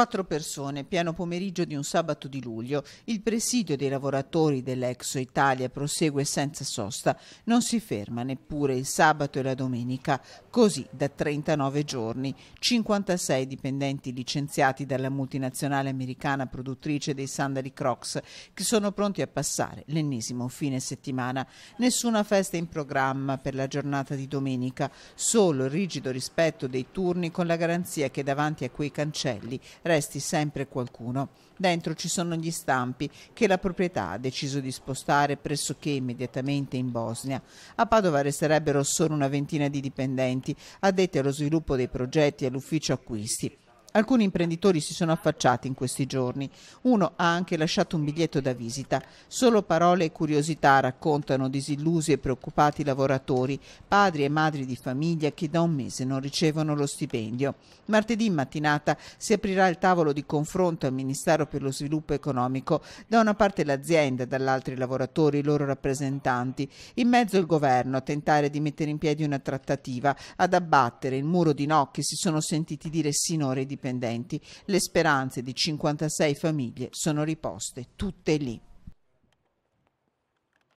Quattro persone, piano pomeriggio di un sabato di luglio, il presidio dei lavoratori dell'Exo Italia prosegue senza sosta, non si ferma neppure il sabato e la domenica, così da 39 giorni. 56 dipendenti licenziati dalla multinazionale americana produttrice dei sandali Crocs che sono pronti a passare l'ennesimo fine settimana. Nessuna festa in programma per la giornata di domenica, solo il rigido rispetto dei turni con la garanzia che davanti a quei cancelli resti sempre qualcuno. Dentro ci sono gli stampi che la proprietà ha deciso di spostare pressoché immediatamente in Bosnia. A Padova resterebbero solo una ventina di dipendenti addetti allo sviluppo dei progetti e all'ufficio acquisti. Alcuni imprenditori si sono affacciati in questi giorni. Uno ha anche lasciato un biglietto da visita. Solo parole e curiosità raccontano disillusi e preoccupati lavoratori, padri e madri di famiglia che da un mese non ricevono lo stipendio. Martedì mattinata si aprirà il tavolo di confronto al Ministero per lo Sviluppo Economico, da una parte l'azienda, dall'altra i lavoratori i loro rappresentanti, in mezzo il governo a tentare di mettere in piedi una trattativa, ad abbattere il muro di no che si sono sentiti dire sinora di dipendenti dipendenti, le speranze di 56 famiglie sono riposte tutte lì.